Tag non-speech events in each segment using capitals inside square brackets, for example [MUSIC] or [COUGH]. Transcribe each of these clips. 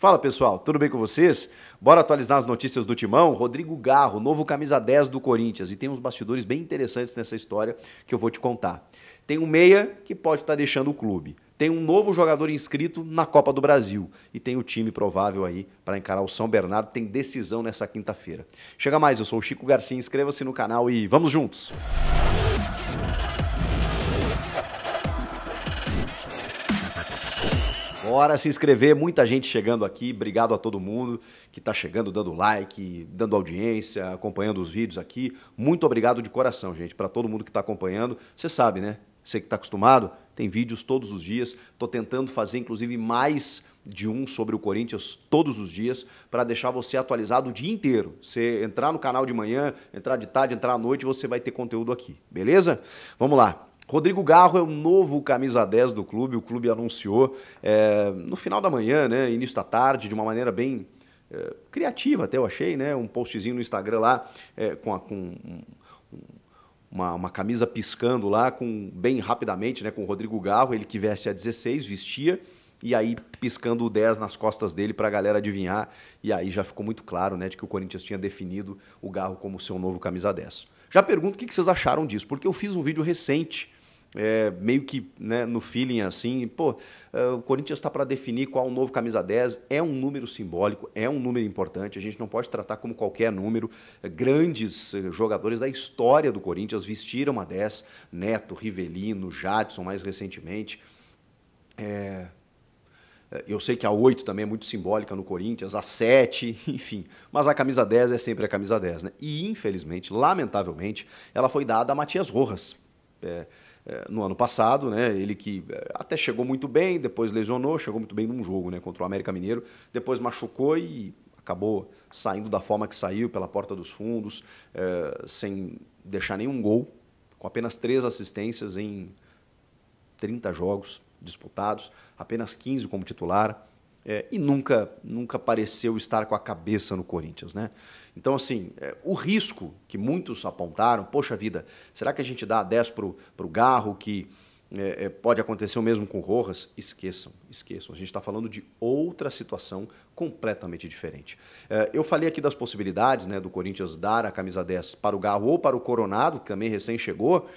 Fala pessoal, tudo bem com vocês? Bora atualizar as notícias do Timão? Rodrigo Garro, novo camisa 10 do Corinthians. E tem uns bastidores bem interessantes nessa história que eu vou te contar. Tem um meia que pode estar tá deixando o clube. Tem um novo jogador inscrito na Copa do Brasil. E tem o time provável aí para encarar o São Bernardo. Tem decisão nessa quinta-feira. Chega mais, eu sou o Chico Garcia. Inscreva-se no canal e vamos juntos! Bora se inscrever, muita gente chegando aqui. Obrigado a todo mundo que está chegando, dando like, dando audiência, acompanhando os vídeos aqui. Muito obrigado de coração, gente, para todo mundo que está acompanhando. Você sabe, né? Você que está acostumado, tem vídeos todos os dias. Estou tentando fazer, inclusive, mais de um sobre o Corinthians todos os dias para deixar você atualizado o dia inteiro. Você entrar no canal de manhã, entrar de tarde, entrar à noite, você vai ter conteúdo aqui, beleza? Vamos lá. Rodrigo Garro é o novo camisa 10 do clube, o clube anunciou é, no final da manhã, né, início da tarde, de uma maneira bem é, criativa até eu achei, né, um postzinho no Instagram lá é, com, a, com um, uma, uma, camisa piscando lá, com bem rapidamente, né, com o Rodrigo Garro, ele que veste a 16, vestia, e aí piscando o 10 nas costas dele para a galera adivinhar. E aí já ficou muito claro né, de que o Corinthians tinha definido o Garro como seu novo camisa 10. Já pergunto o que vocês acharam disso, porque eu fiz um vídeo recente é, meio que né, no feeling assim, pô, eh, o Corinthians está para definir qual o novo camisa 10, é um número simbólico, é um número importante, a gente não pode tratar como qualquer número. Eh, grandes eh, jogadores da história do Corinthians vestiram a 10, Neto, Rivelino, Jadson mais recentemente. É, eu sei que a 8 também é muito simbólica no Corinthians, a 7, [LAUGHS] enfim. Mas a camisa 10 é sempre a camisa 10, né? E infelizmente, lamentavelmente, ela foi dada a Matias Rojas. É, eh, no ano passado, né? Ele que eh, até chegou muito bem, depois lesionou, chegou muito bem num jogo, né? Contra o América Mineiro, depois machucou e acabou saindo da forma que saiu, pela porta dos fundos, é, sem deixar nenhum gol, com apenas três assistências em 30 jogos disputados, apenas 15 como titular. É, e nunca, nunca pareceu estar com a cabeça no Corinthians, né? Então, assim, é, o risco que muitos apontaram, poxa vida, será que a gente dá 10 para o Garro, que é, é, pode acontecer o mesmo com o Rojas? Esqueçam, esqueçam. A gente está falando de outra situação completamente diferente. É, eu falei aqui das possibilidades né, do Corinthians dar a camisa 10 para o Garro ou para o Coronado, que também recém chegou.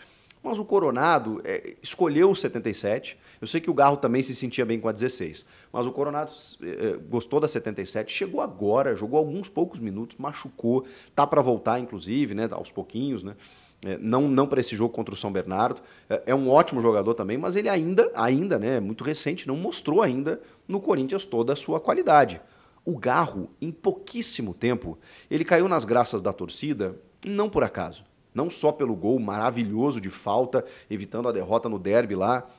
Mas o Coronado é, escolheu o 77. Eu sei que o Garro também se sentia bem com a 16. Mas o Coronado é, é gostou da 77, chegou agora, jogou alguns poucos minutos, machucou, tá para voltar, inclusive, né? Aos pouquinhos, né? É, não, não para esse jogo contra o São Bernardo. É, é, um ótimo jogador também, mas ele ainda, ainda, né? Muito recente, não mostrou ainda no Corinthians toda a sua qualidade. O Garro, em pouquíssimo tempo, ele caiu nas graças da torcida, não por acaso não só pelo gol maravilhoso de falta, evitando a derrota no derby lá,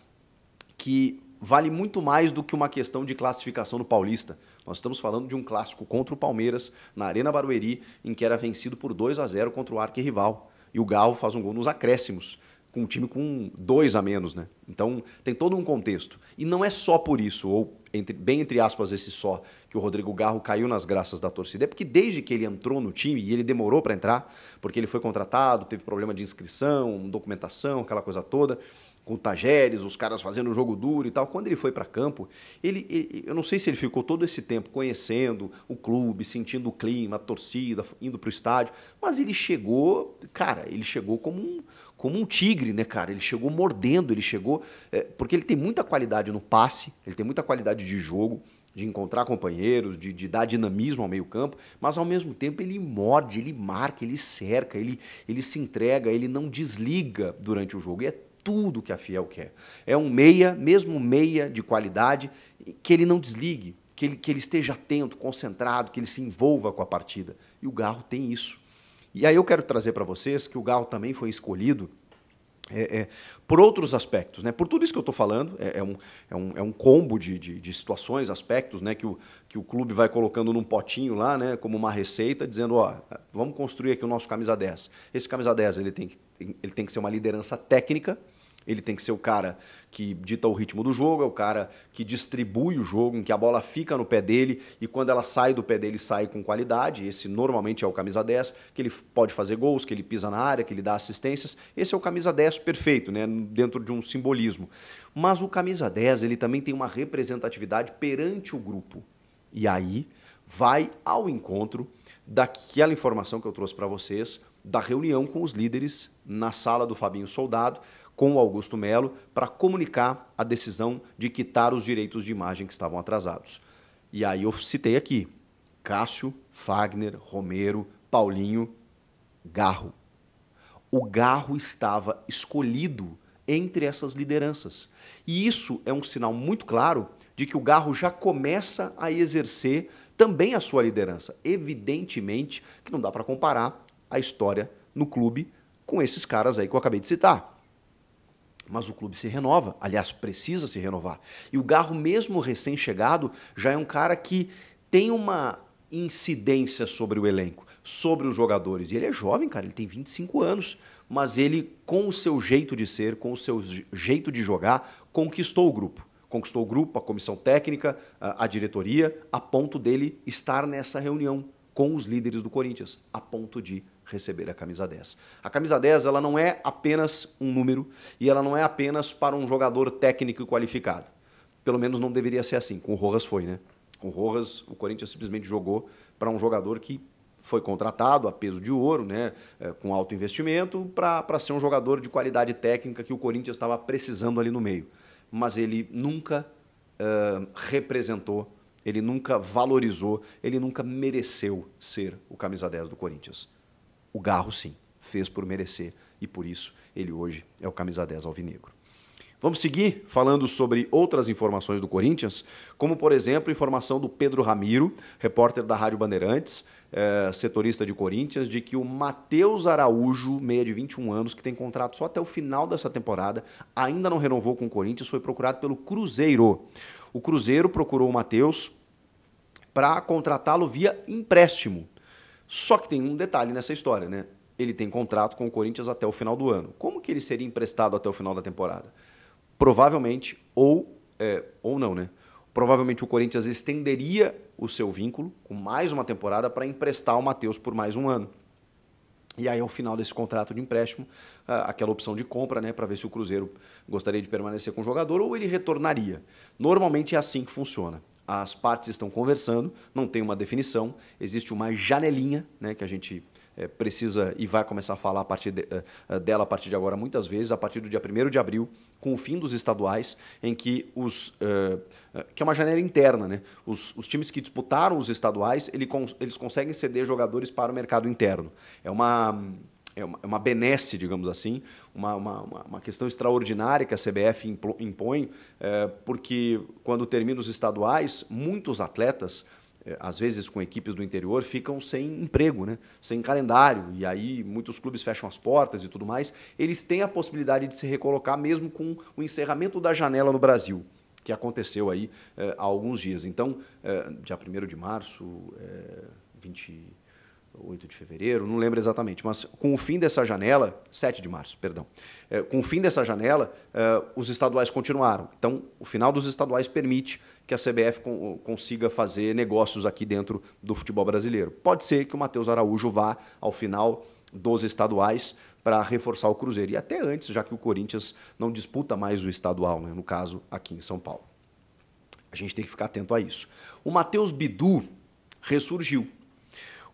que vale muito mais do que uma questão de classificação do Paulista. Nós estamos falando de um clássico contra o Palmeiras, na Arena Barueri, em que era vencido por 2 a 0 contra o arquirrival. E o Galo faz um gol nos acréscimos, com um time com dois a menos, né? Então tem todo um contexto. E não é só por isso, ou entre, bem entre aspas, esse só, que o Rodrigo Garro caiu nas graças da torcida, é porque desde que ele entrou no time, e ele demorou para entrar, porque ele foi contratado, teve problema de inscrição, documentação, aquela coisa toda, com o Tajeres, os caras fazendo o jogo duro e tal. Quando ele foi para campo, ele, ele, eu não sei se ele ficou todo esse tempo conhecendo o clube, sentindo o clima, a torcida, indo para o estádio, mas ele chegou, cara, ele chegou como um, como um tigre, né, cara? Ele chegou mordendo, ele chegou. É, porque ele tem muita qualidade no passe, ele tem muita qualidade de jogo, de encontrar companheiros, de, de, dar dinamismo ao meio-campo, mas ao mesmo tempo ele morde, ele marca, ele cerca, ele, ele se entrega, ele não desliga durante o jogo. E é tudo que a Fiel quer. É um meia, mesmo um meia de qualidade, que ele não desligue, que ele, que ele esteja atento, concentrado, que ele se envolva com a partida. E o Garro tem isso. E aí eu quero trazer para vocês que o Garro também foi escolhido é, é, por outros aspectos, né? Por tudo isso que eu estou falando, é, é um, é, um, é, um, combo de, de, de, situações, aspectos, né? Que o, que o clube vai colocando num potinho lá, né? Como uma receita, dizendo, ó, vamos construir aqui o nosso camisa 10. Esse camisa 10, ele tem que, ele tem que ser uma liderança técnica, ele tem que ser o cara que dita o ritmo do jogo, é o cara que distribui o jogo, em que a bola fica no pé dele e quando ela sai do pé dele, sai com qualidade. Esse normalmente é o camisa 10, que ele pode fazer gols, que ele pisa na área, que ele dá assistências. Esse é o camisa 10 perfeito, né? dentro de um simbolismo. Mas o camisa 10 ele também tem uma representatividade perante o grupo. E aí vai ao encontro daquela informação que eu trouxe para vocês da reunião com os líderes na sala do Fabinho Soldado com o Augusto Melo para comunicar a decisão de quitar os direitos de imagem que estavam atrasados. E aí eu citei aqui Cássio, Fagner, Romero, Paulinho, Garro. O Garro estava escolhido entre essas lideranças. E isso é um sinal muito claro de que o Garro já começa a exercer também a sua liderança. Evidentemente que não dá para comparar a história no clube com esses caras aí que eu acabei de citar. Mas o clube se renova, aliás, precisa se renovar. E o Garro, mesmo recém-chegado, já é um cara que tem uma incidência sobre o elenco, sobre os jogadores. E ele é jovem, cara, ele tem 25 anos, mas ele, com o seu jeito de ser, com o seu jeito de jogar, conquistou o grupo. Conquistou o grupo, a comissão técnica, a diretoria, a ponto dele estar nessa reunião com os líderes do Corinthians, a ponto de receber a camisa 10. A camisa 10 ela não é apenas um número e ela não é apenas para um jogador técnico qualificado. Pelo menos não deveria ser assim. Com o Rojas foi, né? Com o Rojas, o Corinthians simplesmente jogou para um jogador que foi contratado a peso de ouro, né, é, com alto investimento, para ser um jogador de qualidade técnica que o Corinthians estava precisando ali no meio. Mas ele nunca uh, representou ele nunca valorizou, ele nunca mereceu ser o camisa 10 do Corinthians. O Garro, sim, fez por merecer e por isso ele hoje é o camisa 10 alvinegro. Vamos seguir falando sobre outras informações do Corinthians, como, por exemplo, informação do Pedro Ramiro, repórter da Rádio Bandeirantes, é, setorista de Corinthians, de que o Matheus Araújo, meia de 21 anos, que tem contrato só até o final dessa temporada, ainda não renovou com o Corinthians, foi procurado pelo Cruzeiro o Cruzeiro procurou o Matheus para contratá-lo via empréstimo. Só que tem um detalhe nessa história, né? Ele tem contrato com o Corinthians até o final do ano. Como que ele seria emprestado até o final da temporada? Provavelmente, ou, é, ou não, né? Provavelmente o Corinthians estenderia o seu vínculo com mais uma temporada para emprestar o Matheus por mais um ano. E aí, ao final desse contrato de empréstimo, ah, aquela opção de compra, né, para ver se o Cruzeiro gostaria de permanecer com o jogador ou ele retornaria. Normalmente é assim que funciona. As partes estão conversando, não tem uma definição, existe uma janelinha, né, que a gente é, precisa e vai começar a falar a partir de, eh, eh, dela a partir de agora muitas vezes, a partir do dia 1 de abril, com o fim dos estaduais, em que os. Eh, que é uma janela interna, né? Os, os times que disputaram os estaduais, ele eles conseguem ceder jogadores para o mercado interno. É uma. É uma, é uma benesse, digamos assim, uma, uma, uma, questão extraordinária que a CBF impõe, porque quando terminam os estaduais, muitos atletas é, às vezes com equipes do interior, ficam sem emprego, né? sem calendário, e aí muitos clubes fecham as portas e tudo mais, eles têm a possibilidade de se recolocar mesmo com o encerramento da janela no Brasil, que aconteceu aí é, há alguns dias. Então, eh, dia 1 de março, eh, 20 8 de fevereiro, não lembro exatamente, mas com o fim dessa janela, 7 de março, perdão, é, com o fim dessa janela, é, os estaduais continuaram. Então, o final dos estaduais permite que a CBF consiga fazer negócios aqui dentro do futebol brasileiro. Pode ser que o Matheus Araújo vá ao final dos estaduais para reforçar o Cruzeiro, e até antes, já que o Corinthians não disputa mais o estadual, né? no caso, aqui em São Paulo. A gente tem que ficar atento a isso. O Matheus Bidu ressurgiu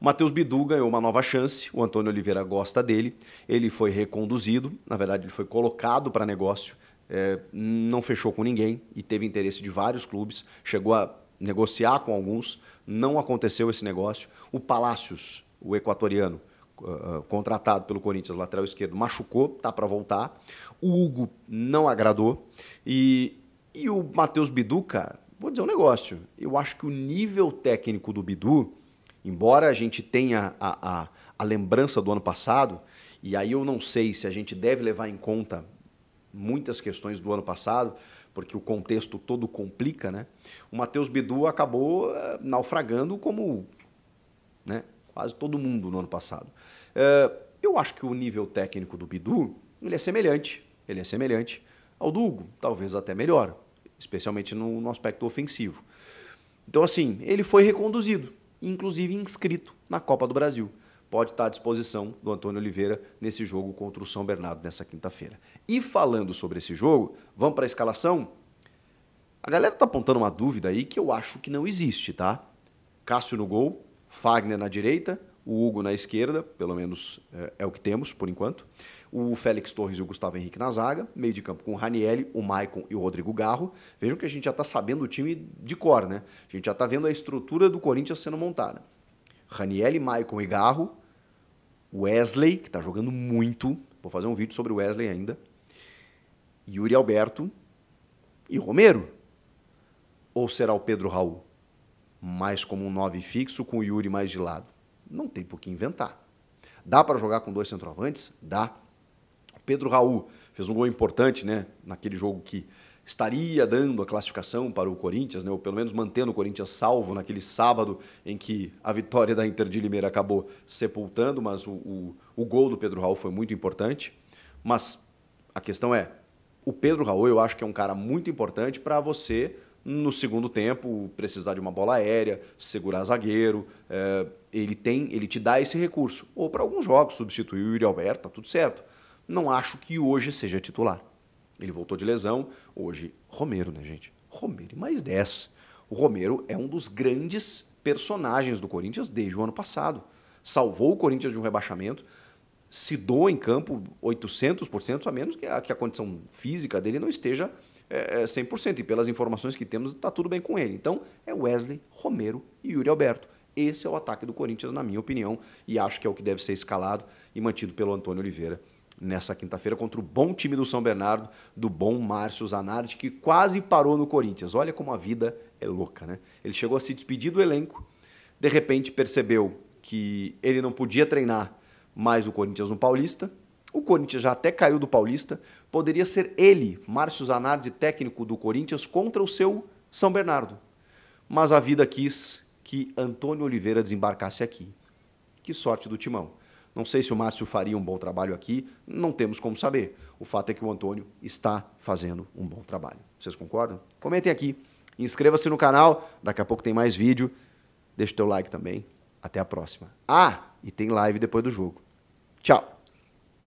o Matheus Bidu ganhou uma nova chance, o Antônio Oliveira gosta dele, ele foi reconduzido, na verdade ele foi colocado para negócio, é, não fechou com ninguém e teve interesse de vários clubes, chegou a negociar com alguns, não aconteceu esse negócio. O Palácios, o equatoriano, ah, ah, contratado pelo Corinthians, lateral esquerdo, machucou, tá para voltar. O Hugo não agradou e, e o Matheus Bidu, cara, vou dizer um negócio, eu acho que o nível técnico do Bidu Embora a gente tenha a, a, a lembrança do ano passado, e aí eu não sei se a gente deve levar em conta muitas questões do ano passado, porque o contexto todo complica, né? O Matheus Bidu acabou eh, naufragando como né, quase todo mundo no ano passado. Eh, eu acho que o nível técnico do Bidu ele é semelhante, ele é semelhante ao do Hugo, talvez até melhor, especialmente no, no aspecto ofensivo. Então assim, ele foi reconduzido inclusive inscrito na Copa do Brasil. Pode estar à disposição do Antônio Oliveira nesse jogo contra o São Bernardo nessa quinta-feira. E falando sobre esse jogo, vamos para a escalação? A galera tá apontando uma dúvida aí que eu acho que não existe, tá? Cássio no gol, Fagner na direita, o Hugo na esquerda, pelo menos é, é o que temos por enquanto, o Félix Torres e o Gustavo Henrique na zaga, meio de campo com o Ranielli, o Maicon e o Rodrigo Garro. Vejam que a gente já está sabendo o time de cor, né? A gente já está vendo a estrutura do Corinthians sendo montada. Ranielli, Maicon e Garro, Wesley, que está jogando muito, vou fazer um vídeo sobre o Wesley ainda, Yuri Alberto e Romero. Ou será o Pedro Raul? Mais como um nove fixo, com o Yuri mais de lado não tem por que inventar. Dá para jogar com dois centroavantes? Dá. Pedro Raul fez um gol importante, né? Naquele jogo que estaria dando a classificação para o Corinthians, né? ou pelo menos mantendo o Corinthians salvo naquele sábado em que a vitória da Inter de Limeira acabou sepultando, mas o, o, o gol do Pedro Raul foi muito importante. Mas a questão é, o Pedro Raul eu acho que é um cara muito importante para você, no segundo tempo, precisar de uma bola aérea, segurar zagueiro, é, ele tem, ele te dá esse recurso. Ou para alguns jogos, substituir o Yuri Alberto, tá tudo certo. Não acho que hoje seja titular. Ele voltou de lesão, hoje Romero, né, gente? Romero e mais 10. O Romero é um dos grandes personagens do Corinthians desde o ano passado. Salvou o Corinthians de um rebaixamento, se doa em campo 800%, a menos que a, que a condição física dele não esteja é, 100%. É, e pelas informações que temos, está tudo bem com ele. Então, é Wesley, Romero e Yuri Alberto. Esse é o ataque do Corinthians, na minha opinião, e acho que é o que deve ser escalado e mantido pelo Antônio Oliveira nessa quinta-feira contra o bom time do São Bernardo, do bom Márcio Zanardi, que quase parou no Corinthians. Olha como a vida é louca, né? Ele chegou a se despedir do elenco, de repente percebeu que ele não podia treinar mais o Corinthians no Paulista. O Corinthians já até caiu do Paulista. Poderia ser ele, Márcio Zanardi, técnico do Corinthians, contra o seu São Bernardo. Mas a vida quis que Antônio Oliveira desembarcasse aqui. Que sorte do timão. Não sei se o Márcio faria um bom trabalho aqui, não temos como saber. O fato é que o Antônio está fazendo um bom trabalho. Vocês concordam? Comentem aqui, inscreva-se no canal, daqui a pouco tem mais vídeo. Deixe o teu like também. Até a próxima. Ah, e tem live depois do jogo. Tchau.